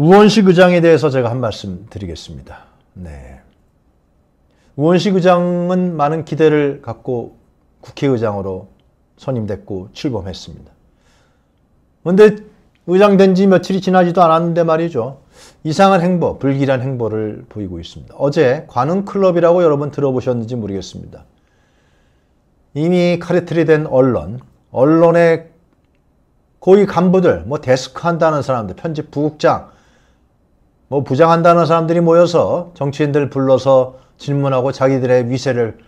우원식 의장에 대해서 제가 한 말씀 드리겠습니다. 네. 우원식 의장은 많은 기대를 갖고 국회의장으로 선임됐고 출범했습니다. 그런데 의장된 지 며칠이 지나지도 않았는데 말이죠. 이상한 행보, 불길한 행보를 보이고 있습니다. 어제 관흥클럽이라고 여러분 들어보셨는지 모르겠습니다. 이미 카리트리된 언론, 언론의 고위 간부들, 뭐 데스크 한다는 사람들, 편집 부국장, 뭐 부장한다는 사람들이 모여서 정치인들 불러서 질문하고 자기들의 위세를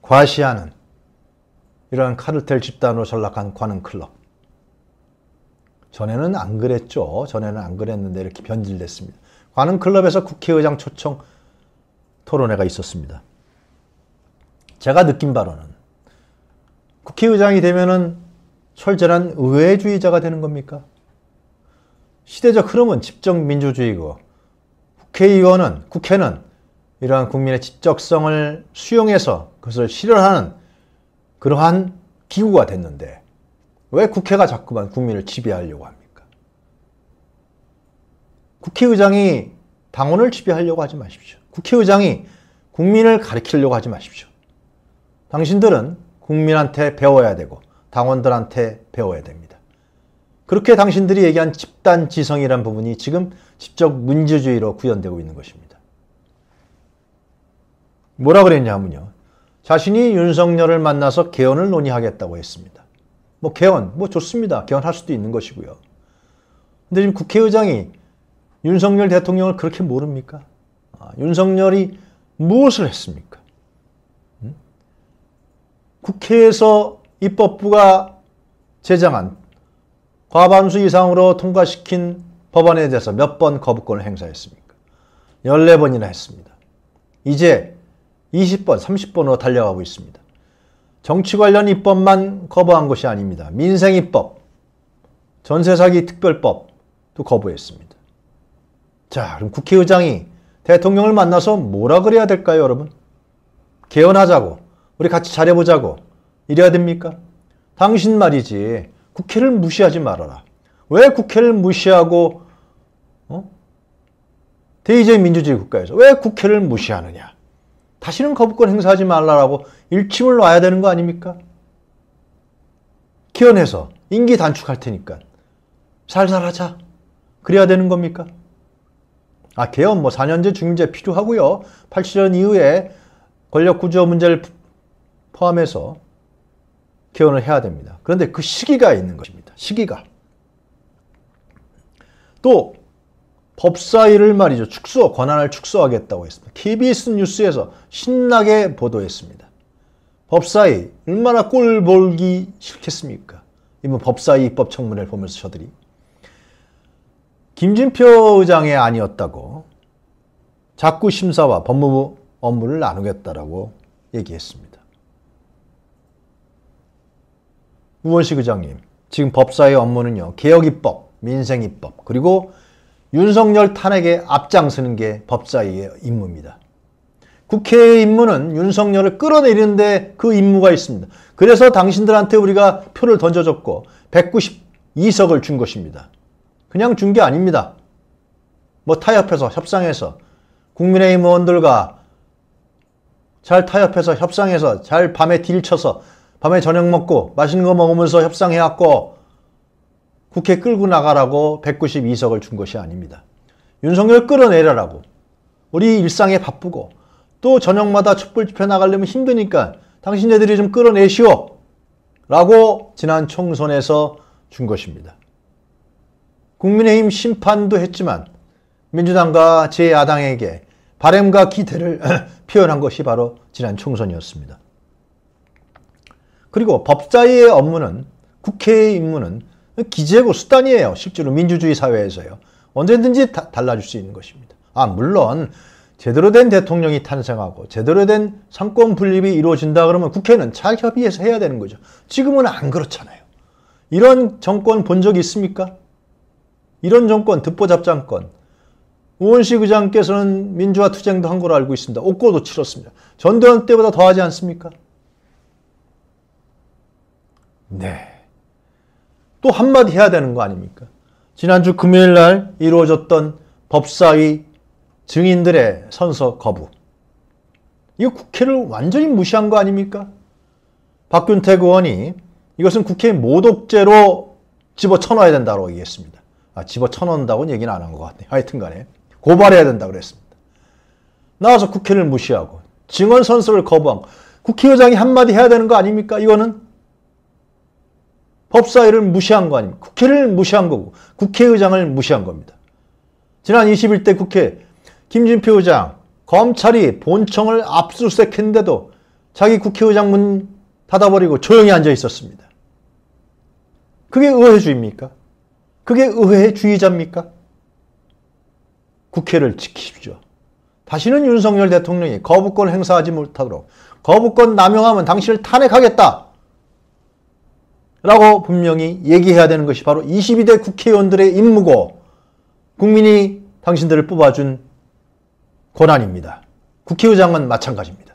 과시하는 이러한 카르텔 집단으로 전락한 관은 클럽. 전에는 안 그랬죠. 전에는 안 그랬는데 이렇게 변질됐습니다. 관은 클럽에서 국회의장 초청 토론회가 있었습니다. 제가 느낀 바로는 국회의장이 되면은 철저한 의회주의자가 되는 겁니까? 시대적 흐름은 집정 민주주의고 국회의원은 국회는 이러한 국민의 집적성을 수용해서 그것을 실현하는 그러한 기구가 됐는데 왜 국회가 자꾸만 국민을 지배하려고 합니까? 국회의장이 당원을 지배하려고 하지 마십시오. 국회의장이 국민을 가르치려고 하지 마십시오. 당신들은 국민한테 배워야 되고 당원들한테 배워야 됩니다. 그렇게 당신들이 얘기한 집단 지성이란 부분이 지금 직접 문제주의로 구현되고 있는 것입니다. 뭐라 그랬냐 면요 자신이 윤석열을 만나서 개헌을 논의하겠다고 했습니다. 뭐 개헌, 뭐 좋습니다. 개헌할 수도 있는 것이고요. 근데 지금 국회의장이 윤석열 대통령을 그렇게 모릅니까? 아, 윤석열이 무엇을 했습니까? 음? 국회에서 입법부가 제정한 과반수 이상으로 통과시킨 법안에 대해서 몇 번 거부권을 행사했습니까? 14번이나 했습니다. 이제 20번, 30번으로 달려가고 있습니다. 정치 관련 입법만 거부한 것이 아닙니다. 민생입법, 전세사기 특별법도 거부했습니다. 자, 그럼 국회의장이 대통령을 만나서 뭐라 그래야 될까요, 여러분? 개헌하자고, 우리 같이 잘해보자고, 이래야 됩니까? 당신 말이지, 국회를 무시하지 말아라. 왜 국회를 무시하고 어? 대의제 민주주의 국가에서 왜 국회를 무시하느냐. 다시는 거부권 행사하지 말라라고 일침을 놔야 되는 거 아닙니까? 기원해서 임기 단축할 테니까 살살 하자. 그래야 되는 겁니까? 아, 개헌 뭐 4년제 중임제 필요하고요. 87년 이후에 권력구조 문제를 포함해서 개헌을 해야 됩니다. 그런데 그 시기가 있는 것입니다. 시기가. 또 법사위를 말이죠. 축소, 권한을 축소하겠다고 했습니다. KBS 뉴스에서 신나게 보도했습니다. 법사위, 얼마나 꼴 볼기 싫겠습니까? 이번 법사위 입법 청문회를 보면서 저들이. 김진표 의장의 아니었다고 자꾸 심사와 법무부 업무를 나누겠다라고 얘기했습니다. 우원식 의장님, 지금 법사의 업무는요. 개혁입법, 민생입법, 그리고 윤석열 탄핵에 앞장서는 게 법사위의 임무입니다. 국회의 임무는 윤석열을 끌어내리는데 그 임무가 있습니다. 그래서 당신들한테 우리가 표를 던져줬고 192석을 준 것입니다. 그냥 준 게 아닙니다. 뭐 타협해서 협상해서 국민의힘 의원들과 잘 타협해서 협상해서 잘 밤에 딜쳐서 밤에 저녁 먹고 맛있는 거 먹으면서 협상해왔고 국회 끌고 나가라고 192석을 준 것이 아닙니다. 윤석열 끌어내려라고 우리 일상에 바쁘고 또 저녁마다 촛불 집회 나가려면 힘드니까 당신네들이 좀 끌어내시오 라고 지난 총선에서 준 것입니다. 국민의힘 심판도 했지만 민주당과 제 야당에게 바램과 기대를 표현한 것이 바로 지난 총선이었습니다. 그리고 법사위의 업무는 국회의 임무는 기재고 수단이에요. 실제로 민주주의 사회에서요. 언제든지 달라질 수 있는 것입니다. 아 물론 제대로 된 대통령이 탄생하고 제대로 된상권 분립이 이루어진다 그러면 국회는 잘 협의해서 해야 되는 거죠. 지금은 안 그렇잖아요. 이런 정권 본 적이 있습니까? 이런 정권, 듣보잡장권. 우원식 의장께서는 민주화 투쟁도 한 걸로 알고 있습니다. 옥고도 치렀습니다. 전두환 때보다 더하지 않습니까? 네. 또 한마디 해야 되는 거 아닙니까? 지난주 금요일 날 이루어졌던 법사위 증인들의 선서 거부. 이거 국회를 완전히 무시한 거 아닙니까? 박균택 의원이 이것은 국회 모독죄로 집어쳐넣야 된다고 얘기했습니다. 아, 집어쳐넣는다고는 얘기는 안 한 것같네 하여튼 간에 고발해야 된다고 그랬습니다. 나와서 국회를 무시하고 증언 선서를 거부한 국회의장이 한마디 해야 되는 거 아닙니까? 이거는 법사위를 무시한 거 아닙니까? 국회를 무시한 거고 국회의장을 무시한 겁니다. 지난 21대 국회 김진표 의장 검찰이 본청을 압수수색했는데도 자기 국회의장 문 닫아버리고 조용히 앉아 있었습니다. 그게 의회주의입니까? 그게 의회주의자입니까? 국회를 지키십시오. 다시는 윤석열 대통령이 거부권 행사하지 못하도록 거부권 남용하면 당신을 탄핵하겠다. 라고 분명히 얘기해야 되는 것이 바로 22대 국회의원들의 임무고 국민이 당신들을 뽑아준 권한입니다. 국회의장은 마찬가지입니다.